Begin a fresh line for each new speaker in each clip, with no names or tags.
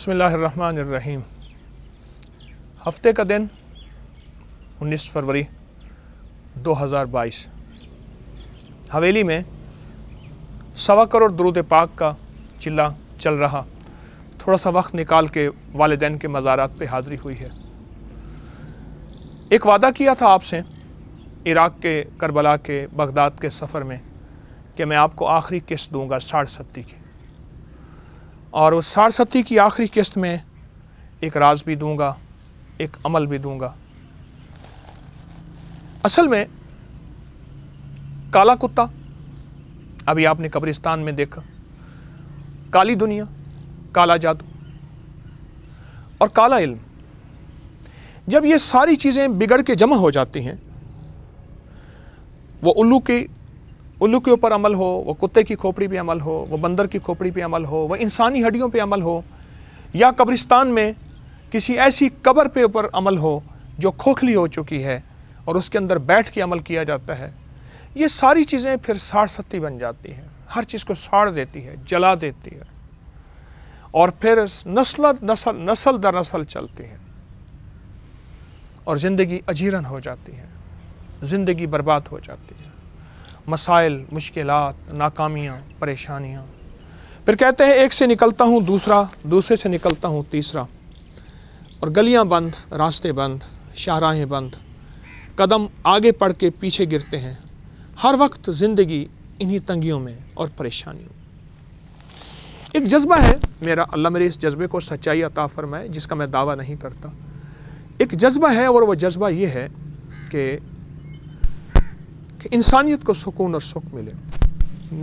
बसमीम हफ्ते का दिन 19 फरवरी 2022 हवेली में सवा करोड़ दरुद पाक का चिल्ला चल रहा थोड़ा सा वक्त निकाल के वालदेन के मज़ारात पे हाज़री हुई है एक वादा किया था आपसे इराक़ के करबला के बगदाद के सफ़र में कि मैं आपको आखिरी किस्त दूंगा साठ सत्ती की और उस सारसती की आखिरी किस्त में एक राज भी दूंगा एक अमल भी दूंगा असल में काला कुत्ता अभी आपने कब्रिस्तान में देखा काली दुनिया काला जादू और काला इल्म जब ये सारी चीज़ें बिगड़ के जमा हो जाती हैं वो उल्लू की उल्लू के ऊपर अमल हो वो कुत्ते की खोपड़ी पे अमल हो वह बंदर की खोपड़ी पर अमल हो वह इंसानी हड्डियों पर अमल हो या कब्रिस्तान में किसी ऐसी कब्र पे ऊपर अमल हो जो खोखली हो चुकी है और उसके अंदर बैठ के अमल किया जाता है ये सारी चीज़ें फिर साड़ सत्ती बन जाती हैं हर चीज़ को साड़ देती है जला देती है और फिर नस्ल नस्ल नस्ल दर नसल चलती है और ज़िंदगी अजीरन हो जाती है ज़िंदगी बर्बाद हो जाती है मसाइल मुश्किल नाकामियाँ परेशानियाँ फिर कहते हैं एक से निकलता हूँ दूसरा दूसरे से निकलता हूँ तीसरा और गलियाँ बंद रास्ते बंद शाहराहें बंद कदम आगे पढ़ के पीछे गिरते हैं हर वक्त ज़िंदगी इन्हीं तंगियों में और परेशानियों एक जज्बा है मेरा अल्लाह मेरे इस जज्बे को सच्चाई अता फरमाए जिसका मैं दावा नहीं करता एक जज्बा है और वह जज्बा ये है कि कि इंसानियत को सुकून और सुख मिले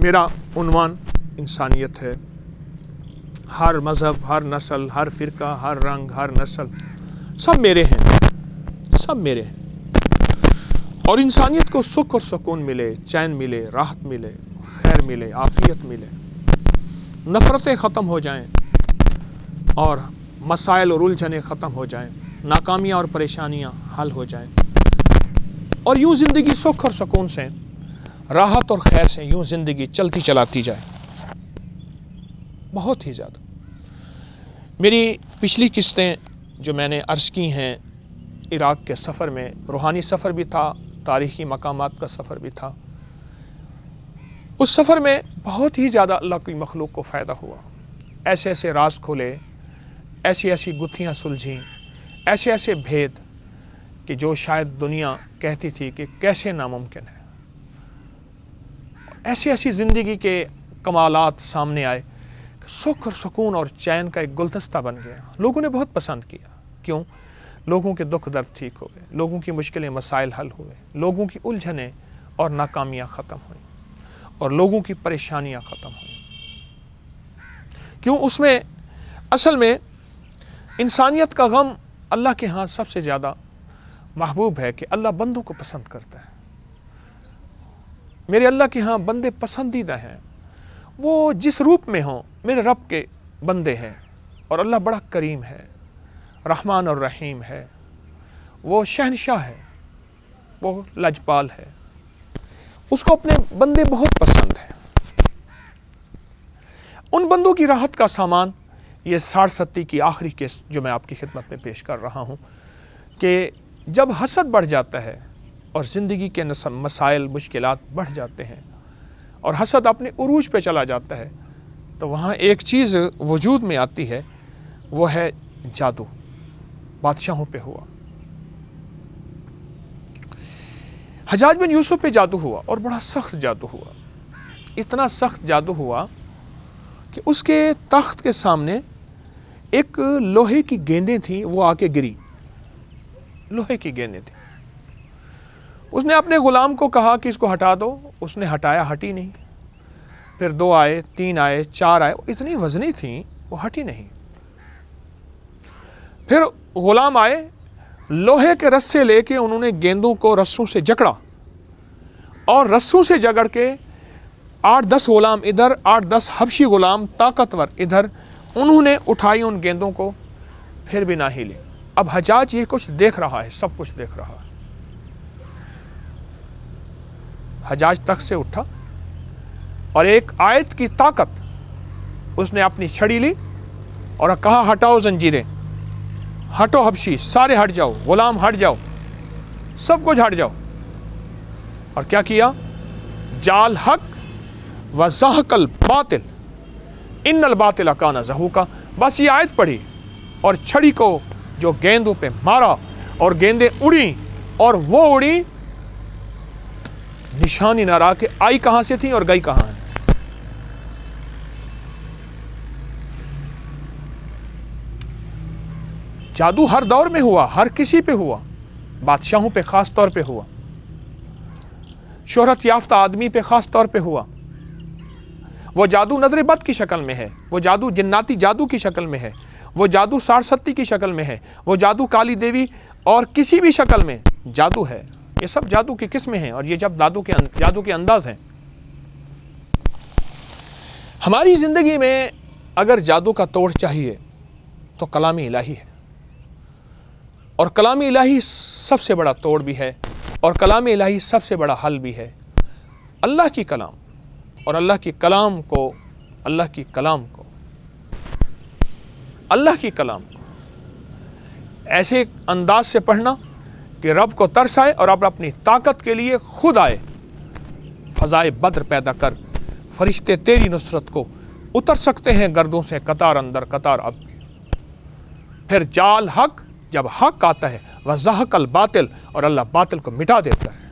मेरा उनवान इंसानियत है हर मज़हब हर नस्ल हर फ़िरका हर रंग हर नस्ल सब मेरे हैं सब मेरे हैं और इंसानियत को सुख और सुकून मिले चैन मिले राहत मिले खैर मिले आफियत मिले नफ़रतें ख़त्म हो जाएं और मसाइल और उलझने ख़त्म हो जाएं नाकामियां और परेशानियां हल हो जाएं और यूँ ज़िंदगी सुख और सुकून से राहत और खैर से यूँ ज़िंदगी चलती चलाती जाए बहुत ही ज़्यादा मेरी पिछली किस्तें जो मैंने अर्ज़ की हैं इराक़ के सफ़र में रूहानी सफ़र भी था तारीख़ी मकाम का सफ़र भी था उस सफ़र में बहुत ही ज़्यादा अल्लाह की मखलूक को फ़ायदा हुआ ऐसे ऐसे राज खोले ऐसी ऐसी गुत्थियाँ सुलझीं ऐसे ऐसे भेद कि जो शायद दुनिया कहती थी कि कैसे नामुमकिन है ऐसी ऐसी ज़िंदगी के कमालत सामने आए सुख और सुकून और चैन का एक गुलदस्ता बन गया लोगों ने बहुत पसंद किया क्यों लोगों के दुख दर्द ठीक हो गए लोगों की मुश्किलें मसाइल हल हुए लोगों की उलझनें और नाकामियाँ ख़त्म हुई और लोगों की परेशानियाँ ख़त्म हुई क्यों उसमें असल में इंसानियत का गम अल्लाह के यहाँ सबसे ज़्यादा महबूब है कि अल्लाह बंदों को पसंद करता है मेरे अल्लाह के यहाँ बंदे पसंदीदा हैं वो जिस रूप में हों मेरे रब के बंदे हैं और अल्लाह बड़ा करीम है रहमान और रहीम है वो शहनशाह है वो लजपाल है उसको अपने बंदे बहुत पसंद हैं उन बंदों की राहत का सामान ये साढ़ सत्ती की आखिरी केस जो मैं आपकी खिदमत में पेश कर रहा हूँ कि जब हसद बढ़ जाता है और ज़िंदगी के मसाइल मुश्किल बढ़ जाते हैं और हसद अपने उरूज पर चला जाता है तो वहाँ एक चीज़ वजूद में आती है वो है जादू बादशाहों पे हुआ हजाज बिन यूसुफ पे जादू हुआ और बड़ा सख्त जादू हुआ इतना सख्त जादू हुआ कि उसके तख्त के सामने एक लोहे की गेंदें थीं वो आके गिरी लोहे की गेंदें थी उसने अपने ग़ुलाम को कहा कि इसको हटा दो उसने हटाया हटी नहीं फिर दो आए तीन आए चार आए इतनी वजनी थी वो हटी नहीं फिर ग़ुलाम आए लोहे के रस्से लेके उन्होंने गेंदों को रस्सों से जकड़ा और रस्सों से जगड़ के आठ दस ग़ुलाम इधर आठ दस हबशी ग़ुलाम ताकतवर इधर उन्होंने उठाई उन गेंदों को फिर भी ना ही ली अब हजाज ये कुछ देख रहा है सब कुछ देख रहा है हजाज तक से उठा और एक आयत की ताकत उसने अपनी छड़ी ली और कहा हटाओ जंजीरें हटो हबशी सारे हट जाओ गुलाम हट जाओ सब कुछ हट जाओ और क्या किया जाल हक व जहकल बातिल इन बातिल अकाना जहू का बस ये आयत पढ़ी और छड़ी को जो गेंदों पे मारा और गेंदें उड़ी और वो उड़ी निशानी ना रहा कि आई कहां से थी और गई कहां है जादू हर दौर में हुआ हर किसी पे हुआ बादशाहों पे ख़ास तौर पे हुआ शोहरत याफ्ता आदमी पे ख़ास तौर पे हुआ वो जादू नजरे बद की शक्ल में है वो जादू जिन्नाती जादू की शक्ल में है वो जादू सारस्वती की शक्ल में है वो जादू काली देवी और किसी भी शक्ल में जादू है ये सब जादू की किस्में हैं और ये जब जादू के अं-, जादू के अंदाज हैं हमारी ज़िंदगी में अगर जादू का तोड़ चाहिए तो कलामी इलाही है और कलामी इलाही सबसे बड़ा तोड़ भी है और कलामी इलाही सबसे बड़ा हल भी है अल्लाह की कलाम और अल्लाह की कलाम को अल्लाह की कलाम को अल्लाह की कलाम ऐसे अंदाज से पढ़ना कि रब को तरस आए और अब अपनी ताकत के लिए खुद आए फ़जाए बद्र पैदा कर फरिश्ते तेरी नुसरत को उतर सकते हैं गर्दों से कतार अंदर कतार अब फिर जाल हक जब हक आता है वह जहक अल बातिल और अल्लाह बातिल को मिटा देता है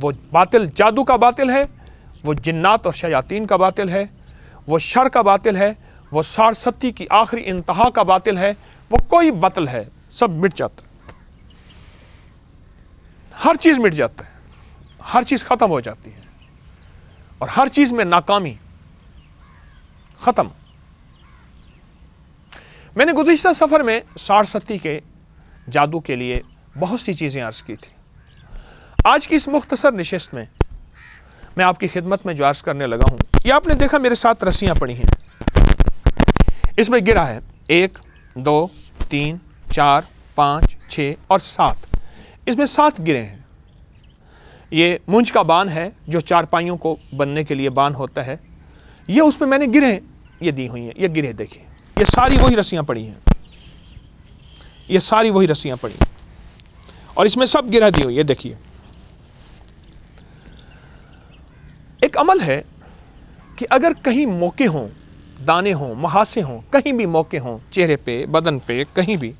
वो बातिल जादू का बातिल है वो जन्नात और शयातीन का बातिल है वो शर का बातिल है वो सारसती की आखिरी इंतहा का बातिल है वो कोई बतल है सब मिट जाता है हर चीज़ मिट जाता है हर चीज़ ख़त्म हो जाती है और हर चीज़ में नाकामी ख़त्म मैंने गुज्त सफ़र में सारसती के जादू के लिए बहुत सी चीज़ें अर्ज़ की थी आज की इस मुख्तसर नशस्त में मैं आपकी खिदमत में जो अर्ज़ करने लगा हूँ यह आपने देखा मेरे साथ रस्सियाँ पड़ी हैं इसमें गिरा है एक दो तीन चार पाँच छ और सात इसमें सात गिरे हैं ये मुंज का बान है जो चारपाइयों को बनने के लिए बान होता है ये उसमें मैंने गिरे ये दी हुई हैं ये गिरे देखिए ये सारी वही रस्सियाँ पड़ी हैं ये सारी वही रस्सियाँ पड़ी हैं और इसमें सब गिरा दी हुई है देखिए एक अमल है कि अगर कहीं मौके हों दाने हों महासे हों कहीं भी मौके हों चेहरे पे बदन पे कहीं भी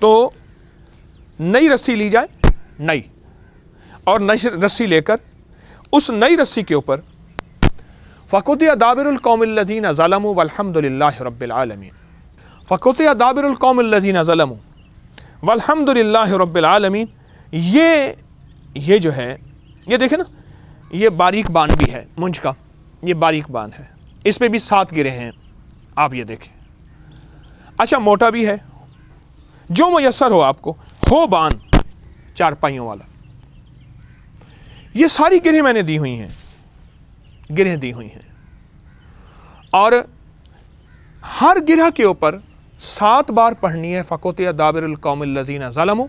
तो नई रस्सी ली जाए नई और नई रस्सी लेकर उस नई रस्सी के ऊपर फ़कुतिया दाबिरकौमल्लिन ज़लम वलहमदिल्ला रबालमीन फ़कुतिया दाबिरकौमल्लिन ज़लम वलहमदिल्ला रबालमीन ये ये जो है ये देखें ना ये बारीक बान भी है मुंज का ये बारीक बान है इस पर भी सात गिरे हैं आप ये देखें अच्छा मोटा भी है जो मैसर हो आपको हो बान पाइयों वाला ये सारी गिरें मैंने दी हुई हैं गिरह दी हुई हैं और हर गिरह के ऊपर सात बार पढ़नी है फ़कोत दाबिरकौम लजीना ज़लम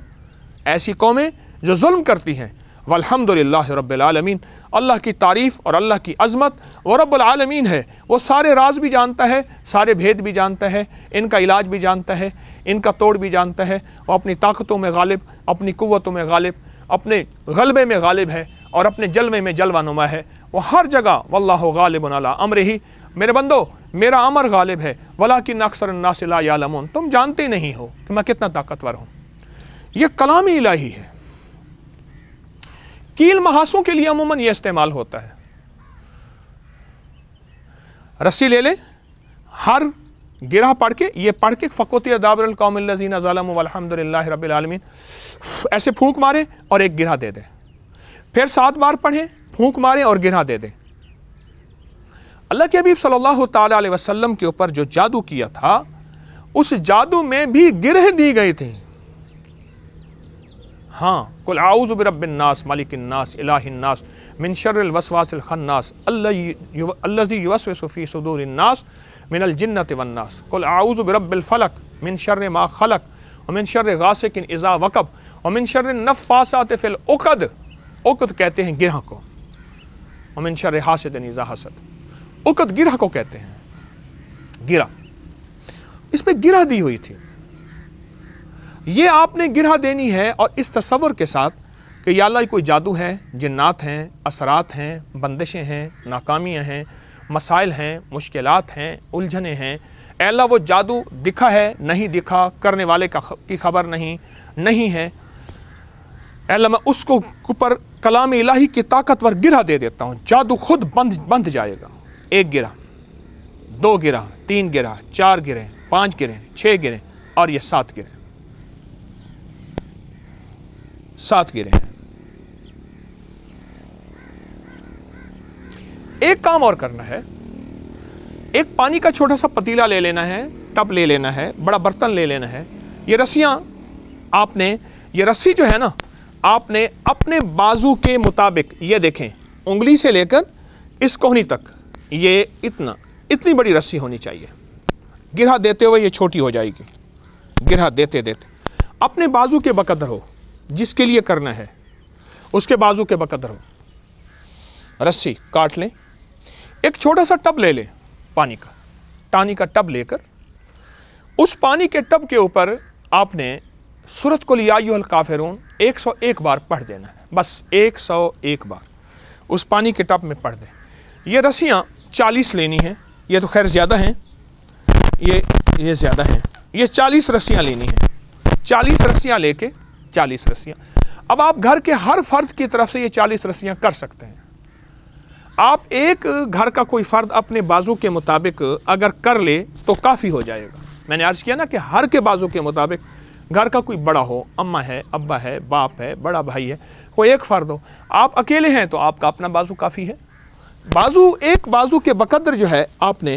ऐसी कौमें जो जुल्म करती हैं वलहमदिल्ला रबालमीन अल्लाह की तारीफ़ और अल्लाह की अज़मत व रबालमीन है वो सारे राज भी जानता है सारे भेद भी जानता है इनका इलाज भी जानता है इनका तोड़ भी जानता है वह अपनी ताकतों में गालिब अपनी क़वतों में गालिब अपने गलबे में गालिब है और अपने जलवे में जलवा नुमा है वह हर जगह वल्ला गालिब अम्र अमर ही मेरे बंदो मेरा अमर गालिब है वला कि नक्सर नासिला तुम जानते नहीं हो कि मैं कितना ताकतवर हूँ ये कलामी इलाही है कील महासों के लिए अमूमन यह इस्तेमाल होता है रस्सी ले ले हर गिरा पढ़ के ये पढ़ के फ़कोती अदाबर कौमजीन ऐसे फूंक मारे और एक गिरा दे दें फिर सात बार पढ़ें फूंक मारे और गिरा दे दें अल्लाह के हबीब सल्लल्लाहु अलैहि वसल्लम के ऊपर जो जादू किया था उस जादू में भी गिरह दी गई थी हाँ कुल आउज़बिरबन्नास मलिकन्नास इलाहन्नास मिन वसवासिल खन्नास अल्लज़ी युवसफ़ी सदूरन्नास मिनल जन्नत वन्नास कुल फलक मिन शर्र मा खलक वमिन शर्र गासिकिन इज़ा वकब वमिन शर्र नफ़ासात फ़िल उकद उकद कहते हैं गिरह को वमिन शर्र हासद इज़ा हसद उकद गिरह को कहते हैं गिरह इस पर गिरह दी हुई थी ये आपने गिरह देनी है और इस तस्वर के साथ कि या अल्लाह कोई जादू है जिन्नात हैं असरात हैं बंदिशें हैं नाकामियाँ हैं मसाइल हैं मुश्किल हैं उलझने हैं अल्लाह वो जादू दिखा है नहीं दिखा करने वाले का की खबर नहीं नहीं है अल्लाह मैं उसको ऊपर कलाम इलाही की ताकतवर गिरा दे देता हूँ जादू खुद बंद बंद जाएगा एक गिरा दो गिरा तीन गिरा चार गिरे पाँच गिरे छः गिरे और ये सात गिरे सात गिरे हैं एक काम और करना है एक पानी का छोटा सा पतीला ले लेना है टप ले लेना है बड़ा बर्तन ले लेना है ये रस्सियां आपने ये रस्सी जो है ना आपने अपने बाजू के मुताबिक ये देखें उंगली से लेकर इस कोहनी तक ये इतना इतनी बड़ी रस्सी होनी चाहिए गिरा देते हुए ये छोटी हो जाएगी गिरा देते देते अपने बाजू के बकदर हो जिसके लिए करना है उसके बाजू के बकदर हो रस्सी काट लें एक छोटा सा टब ले लें पानी का पानी का टब लेकर उस पानी के टब के ऊपर आपने सूरत को लिया यूहल काफिरून एक सौ एक बार पढ़ देना है बस एक सौ एक बार उस पानी के टब में पढ़ दें ये रस्सियाँ चालीस लेनी हैं ये तो खैर ज़्यादा हैं ये ये ज़्यादा हैं ये चालीस रस्सियाँ लेनी हैं चालीस रस्सियाँ लेके चालीस रस्सियां अब आप घर के हर फर्द की तरफ से ये चालीस रस्सियां कर सकते हैं आप एक घर का कोई फ़र्द अपने बाजू के मुताबिक अगर कर ले तो काफ़ी हो जाएगा मैंने अर्ज़ किया ना कि हर के बाजू के मुताबिक घर का कोई बड़ा हो अम्मा है अब्बा है बाप है बड़ा भाई है कोई एक फ़र्द हो आप अकेले हैं तो आपका अपना बाजू काफ़ी है बाजू एक बाजू के बकद्र जो है आपने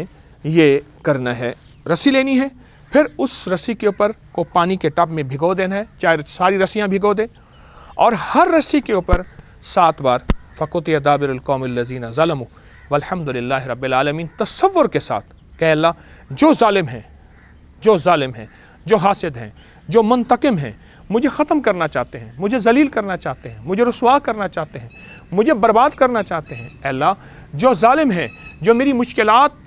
ये करना है रस्सी लेनी है फिर उस रस्सी के ऊपर को पानी के टब में भिगो देना है चाहे सारी रस्सियाँ भिगो दें और हर रस्सी के ऊपर सात बार फ़कुत दाबिरकौमज़ीन ालम वलहमदिल्ला रबालमीन तस्वुर के साथ कह जो ालिम हैं जो ालिम हैं जो हासिद हैं जो मनतकम हैं मुझे ख़त्म करना चाहते हैं मुझे जलील करना चाहते हैं मुझे रसुआ करना चाहते हैं मुझे बर्बाद करना चाहते हैं अल्लाह जो ालिम हैं जो मेरी मुश्किलात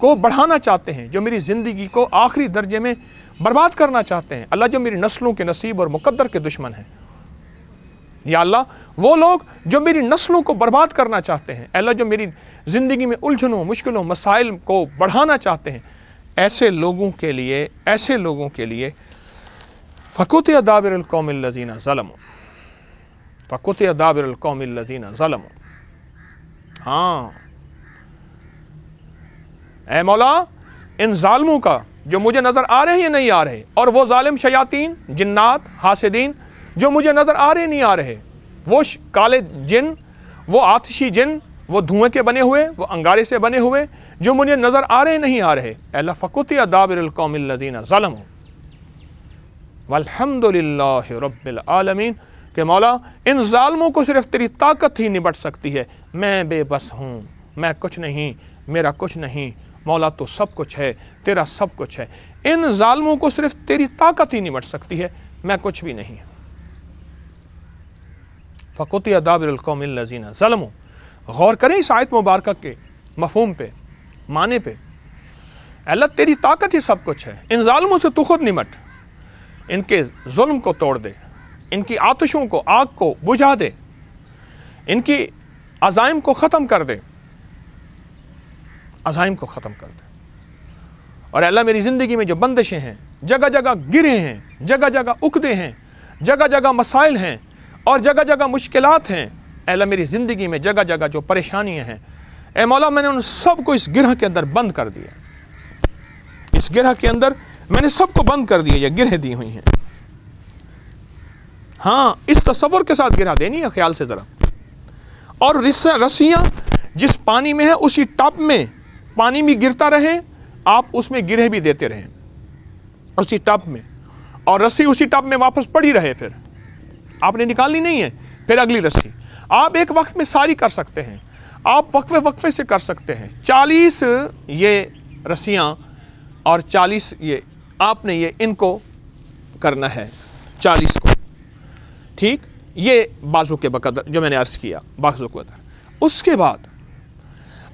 को बढ़ाना चाहते हैं जो मेरी ज़िंदगी को आखिरी दर्जे में बर्बाद करना चाहते हैं अल्लाह जो मेरी नस्लों के नसीब और मुकद्दर के दुश्मन हैं या अल्लाह वो लोग जो मेरी नस्लों को बर्बाद करना चाहते हैं अल्लाह जो मेरी ज़िंदगी में उलझनों मुश्किलों मसाइल को बढ़ाना चाहते हैं ऐसे लोगों के लिए ऐसे लोगों के लिए फ़कुत अदाबरकौमज़ीना ज़लम फ़कुत लजीना ज़लम हाँ ए मौला इन ालमों का जो मुझे नज़र आ रहे या नहीं आ रहे और वो ालिम शयातीन जन्ात हासदीन जो मुझे नज़र आ रहे नहीं आ रहे वो काले जिन वो आतशी जिन वो धुएँ के बने हुए वो अंगारे से बने हुए जो मुझे नज़र आ रहे नहीं आ रहे अल्ला फ़कुत दाबिरकौमिलदीन ालम वलहमदिल्ला रबालमीन के मौला इन ालमों को सिर्फ तेरी ताकत ही निबट सकती है मैं बेबस हूँ मैं कुछ नहीं मेरा कुछ नहीं मौला तो सब कुछ है तेरा सब कुछ है इन ालमों को सिर्फ तेरी ताकत ही निमट सकती है मैं कुछ भी नहीं फ़कुत अदाबरकौमिलजीना जलमो गौर करें इस आयत मुबारक के मफहम पे माने पे अल्लाह तेरी ताकत ही सब कुछ है इन ालमों से तू खुद निमट इनके जुल्म को तोड़ दे इनकी आतशों को आग को बुझा दे इनकी अजाइम को ख़त्म कर दे अज़ाइम को ख़त्म कर दे और अल्लाह मेरी ज़िंदगी में जो बंदिशें हैं जगह जगह गिरे हैं जगह जगह उकदे हैं जगह जगह मसाइल हैं और जगह जगह मुश्किल हैं अल्लाह मेरी ज़िंदगी में जगह जगह जो परेशानियाँ हैं ए मौला मैंने उन सबको इस गिरह के अंदर बंद कर दिया इस गिरह के अंदर मैंने सबको बंद कर दिया या गिरह दी हुई हैं हाँ इस तस्वर के साथ गिरा देनी है ख्याल से ज़रा और रस्सियाँ जिस पानी में है उसी टप में पानी में गिरता रहे आप उसमें गिरे भी देते रहें उसी टप में और रस्सी उसी टप में वापस पड़ी रहे फिर आपने निकालनी नहीं है फिर अगली रस्सी आप एक वक्त में सारी कर सकते हैं आप वक्फे वक्फे से कर सकते हैं चालीस ये रस्सियाँ और चालीस ये आपने ये इनको करना है चालीस को ठीक ये बाजू के बकदर जो मैंने अर्ज़ किया बाजू बकदर उसके बाद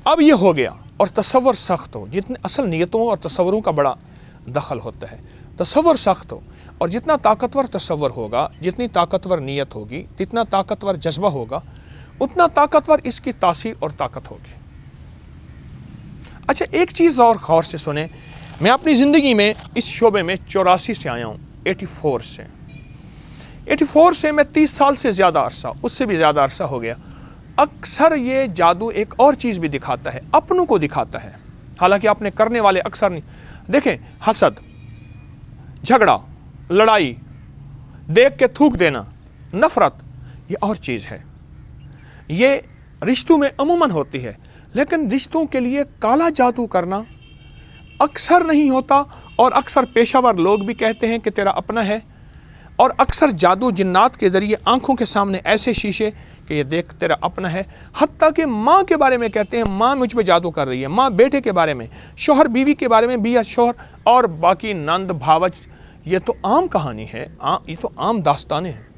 अब ये हो गया और तस्वर सख्त हो जितने असल नीयतों और तस्वरों का बड़ा दखल होता है तस्वर सख्त हो और जितना ताकतवर तस्वर होगा जितनी ताकतवर नीयत होगी जितना ताकतवर जज्बा होगा उतना ताकतवर इसकी तासीर और ताकत होगी अच्छा एक चीज़ और गौर से सुने मैं अपनी ज़िंदगी में इस शोबे में चौरासी से आया हूँ एटी फोर से एटी फोर से मैं तीस साल से ज़्यादा अरसा उससे भी ज़्यादा अरसा हो गया अक्सर ये जादू एक और चीज़ भी दिखाता है अपनों को दिखाता है हालांकि आपने करने वाले अक्सर नहीं देखें हसद झगड़ा लड़ाई देख के थूक देना नफरत ये और चीज़ है ये रिश्तों में अमूमन होती है लेकिन रिश्तों के लिए काला जादू करना अक्सर नहीं होता और अक्सर पेशावर लोग भी कहते हैं कि तेरा अपना है और अक्सर जादू जिन्नात के ज़रिए आंखों के सामने ऐसे शीशे कि ये देख तेरा अपना है हती कि माँ के बारे में कहते हैं माँ मुझ पर जादू कर रही है माँ बेटे के बारे में शोहर बीवी के बारे में बिया शोहर और बाकी नंद भावच ये तो आम कहानी है आ, ये तो आम दास्तान है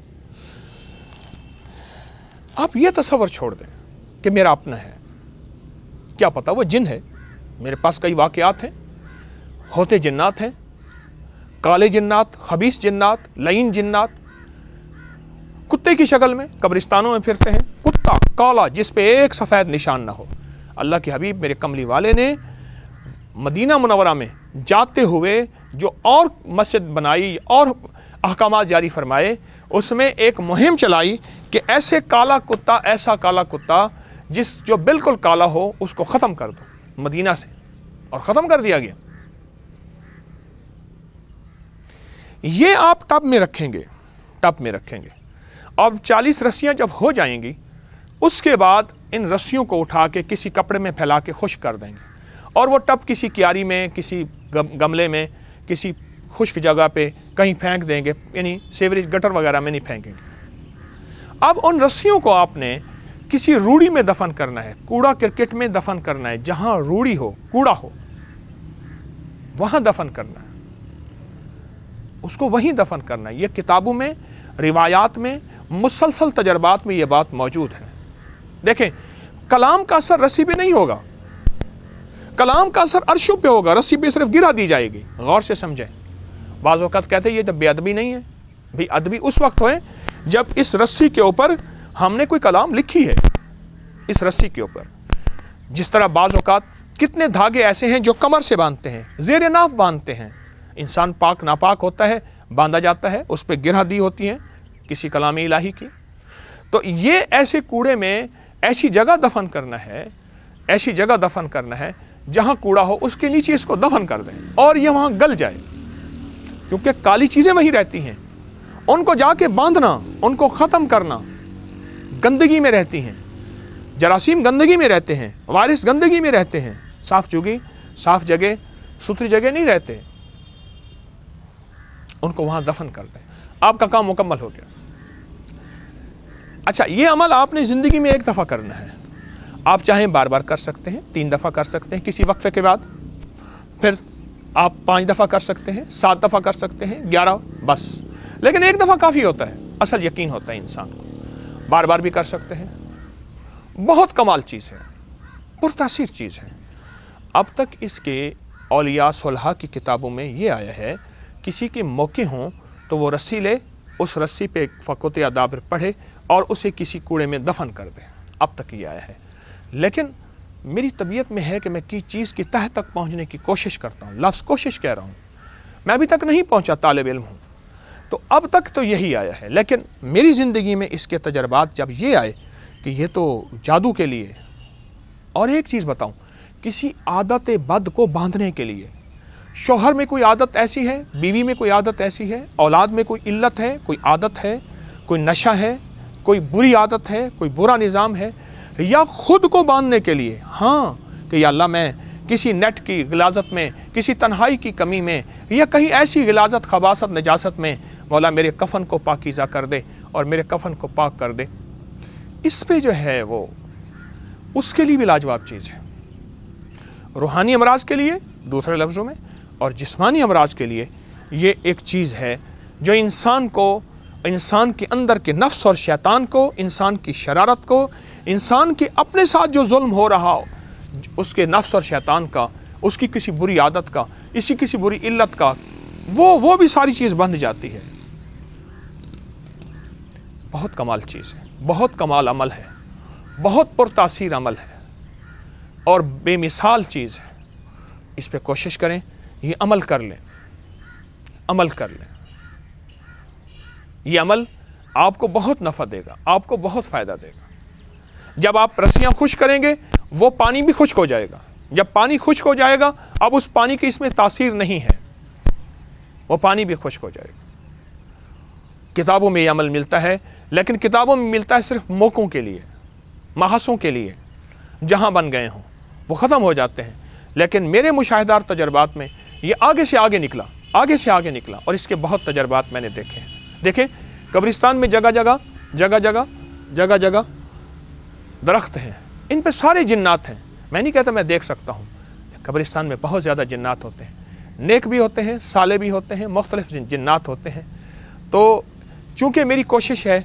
आप ये तस्वर छोड़ दें कि मेरा अपना है क्या पता वो जिन है मेरे पास कई वाकयात हैं होते जिन्नात हैं काले जिन्नात खबीस जिन्नात लईन जिन्नात कुत्ते की शक्ल में कब्रिस्तानों में फिरते हैं कुत्ता काला जिस पे एक सफ़ेद निशान ना हो अल्लाह के हबीब मेरे कमली वाले ने मदीना मुनवरा में जाते हुए जो और मस्जिद बनाई और अहकाम जारी फरमाए उसमें एक मुहिम चलाई कि ऐसे काला कुत्ता ऐसा काला कुत्ता जिस जो बिल्कुल काला हो उसको ख़त्म कर दो मदीना से और ख़त्म कर दिया गया ये आप टब में रखेंगे टब में रखेंगे अब 40 रस्सियाँ जब हो जाएंगी उसके बाद इन रस्सियों को उठा के किसी कपड़े में फैला के खुश कर देंगे और वो टब किसी क्यारी में किसी गमले में किसी खुश्क जगह पे कहीं फेंक देंगे यानी सेवरेज गटर वगैरह में नहीं फेंकेंगे अब उन रस्सियों को आपने किसी रूढ़ी में दफन करना है कूड़ा क्रिकेट में दफन करना है जहां रूढ़ी हो कूड़ा हो वहां दफन करना है उसको वहीं दफन करना ये किताबों में रिवायात में मुसलसल तजर्बात में ये बात मौजूद है देखें कलाम का असर रस्सी पर नहीं होगा कलाम का असर अरशों पे होगा रस्सी पर सिर्फ गिरा दी जाएगी गौर से समझें बाज़ात कहते हैं ये जब तो बेअदबी नहीं है बेअदबी उस वक्त हो जब इस रस्सी के ऊपर हमने कोई कलाम लिखी है इस रस्सी के ऊपर जिस तरह बाज़ात कितने धागे ऐसे हैं जो कमर से बांधते हैं जेर नाफ बांधते हैं इंसान पाक नापाक होता है बांधा जाता है उस पर गिरह दी होती हैं किसी कलामी इलाही की तो ये ऐसे कूड़े में ऐसी जगह दफन करना है ऐसी जगह दफन करना है जहाँ कूड़ा हो उसके नीचे इसको दफन कर दें और ये वहाँ गल जाए क्योंकि काली चीज़ें वहीं रहती हैं उनको जाके बांधना उनको ख़त्म करना गंदगी में रहती हैं जरासीम गंदगी में रहते हैं वायरस गंदगी में रहते हैं साफ चुगी साफ जगह सुथरी जगह नहीं रहते उनको वहाँ दफन कर दें आपका काम मुकम्मल हो गया अच्छा ये अमल आपने ज़िंदगी में एक दफ़ा करना है आप चाहें बार बार कर सकते हैं तीन दफ़ा कर सकते हैं किसी वक्फे के बाद फिर आप पाँच दफ़ा कर सकते हैं सात दफ़ा कर सकते हैं ग्यारह बस लेकिन एक दफ़ा काफ़ी होता है असल यकीन होता है इंसान को बार बार भी कर सकते हैं बहुत कमाल चीज़ है पुरतासर चीज़ है अब तक इसके अलिया सुलह की किताबों में ये आया है किसी के मौके हों तो वो रस्सी ले उस रस्सी पे फ़कोत या दाबर पढ़े और उसे किसी कूड़े में दफन कर दे अब तक ये आया है लेकिन मेरी तबीयत में है कि मैं किस चीज़ की तह तक पहुँचने की कोशिश करता हूँ लफ्ज़ कोशिश कह रहा हूँ मैं अभी तक नहीं पहुँचा तालब इल्म हूँ तो अब तक तो यही आया है लेकिन मेरी ज़िंदगी में इसके तजर्बात जब ये आए कि ये तो जादू के लिए और एक चीज़ बताऊँ किसी आदत बद को बांधने के लिए शोहर में कोई आदत ऐसी है बीवी में कोई आदत ऐसी है औलाद में कोई इल्लत है कोई आदत है कोई नशा है कोई बुरी आदत है कोई बुरा निज़ाम है या ख़ुद को बांधने के लिए हाँ कि या अल्लाह मैं किसी नेट की गिलाजत में किसी तन्हाई की कमी में या कहीं ऐसी गिलाजत खबासत नजासत में मौला मेरे कफ़न को पाकिज़ा कर दे और मेरे कफ़न को पाक कर दे इस पर जो है वो उसके लिए भी लाजवाब चीज़ है रूहानी अमराज के लिए दूसरे लफ्ज़ों में और जिस्मानी अमराज के लिए ये एक चीज़ है जो इंसान को इंसान के अंदर के नफ्स और शैतान को इंसान की शरारत को इंसान के अपने साथ जो जुल्म हो रहा हो उसके नफ्स और शैतान का उसकी किसी बुरी आदत का इसी किसी बुरी इल्लत का वो वो भी सारी चीज़ बंध जाती है बहुत कमाल चीज़ है बहुत कमाल अमल है बहुत पुरतासीर अमल है और बेमिसाल चीज़ है इस पर कोशिश करें ये अमल कर लें अमल कर लें ये अमल आपको बहुत नफ़ा देगा आपको बहुत फ़ायदा देगा जब आप रस्सियाँ खुश करेंगे वो पानी भी खुश्क हो जाएगा जब पानी खुश्क हो जाएगा अब उस पानी की इसमें तासीर नहीं है वो पानी भी खुश हो जाएगा किताबों में ये अमल मिलता है लेकिन किताबों में मिलता है सिर्फ मौक़ों के लिए महासों के लिए जहाँ बन गए हों वो ख़त्म हो जाते हैं लेकिन मेरे मुशाहदार तजर्बात में ये आगे से आगे निकला आगे से आगे निकला और इसके बहुत तजर्बात मैंने देखे हैं देखें कब्रिस्तान में जगह जगह जगह जगह जगह जगह दरख्त हैं इन पर सारे जन्नात हैं मैं नहीं कहता मैं देख सकता हूँ कब्रिस्तान में बहुत ज़्यादा जन्नात होते हैं नेक भी होते हैं साले भी होते हैं मुख्तलिफ जन्नात होते हैं तो चूँकि मेरी कोशिश है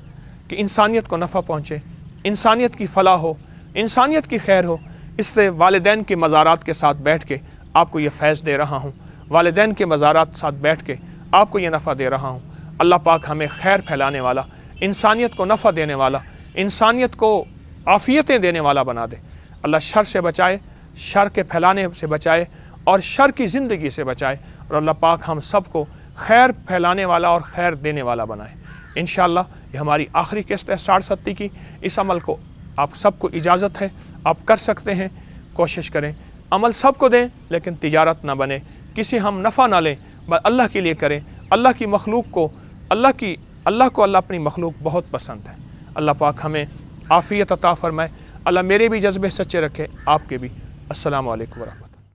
कि इंसानियत को नफ़ा पहुँचे इंसानियत की फलाह हो इंसानियत की खैर हो इससे वालदेन के मज़ारात के साथ बैठ के आपको ये फैज़ दे रहा हूँ वालदेन के मज़ारात साथ बैठ के आपको ये नफ़ा दे रहा हूँ अल्लाह पाक हमें खैर फैलाने वाला इंसानियत को नफ़ा देने वाला इंसानियत को आफ़ियतें देने वाला बना दे अल्लाह शर से बचाए शर के फैलाने से बचाए और शर की ज़िंदगी से बचाए और अल्लाह पाक हम सबको खैर फैलाने वाला और खैर देने वाला बनाए इन ये हमारी आखिरी किस्त है साढ़ सत्ती की इस अमल को आप सबको इजाज़त है आप कर सकते हैं कोशिश करें अमल सबको दें लेकिन तिजारत ना बने किसी हम नफ़ा ना लें अल्लाह के लिए करें अल्लाह की मखलूक को अल्लाह की अल्लाह को अल्लाह अपनी मखलूक बहुत पसंद है अल्लाह पाक हमें आफ़ियत अता फ़रमाए अल्लाह मेरे भी जज्बे सच्चे रखे आपके भी असल वरहमत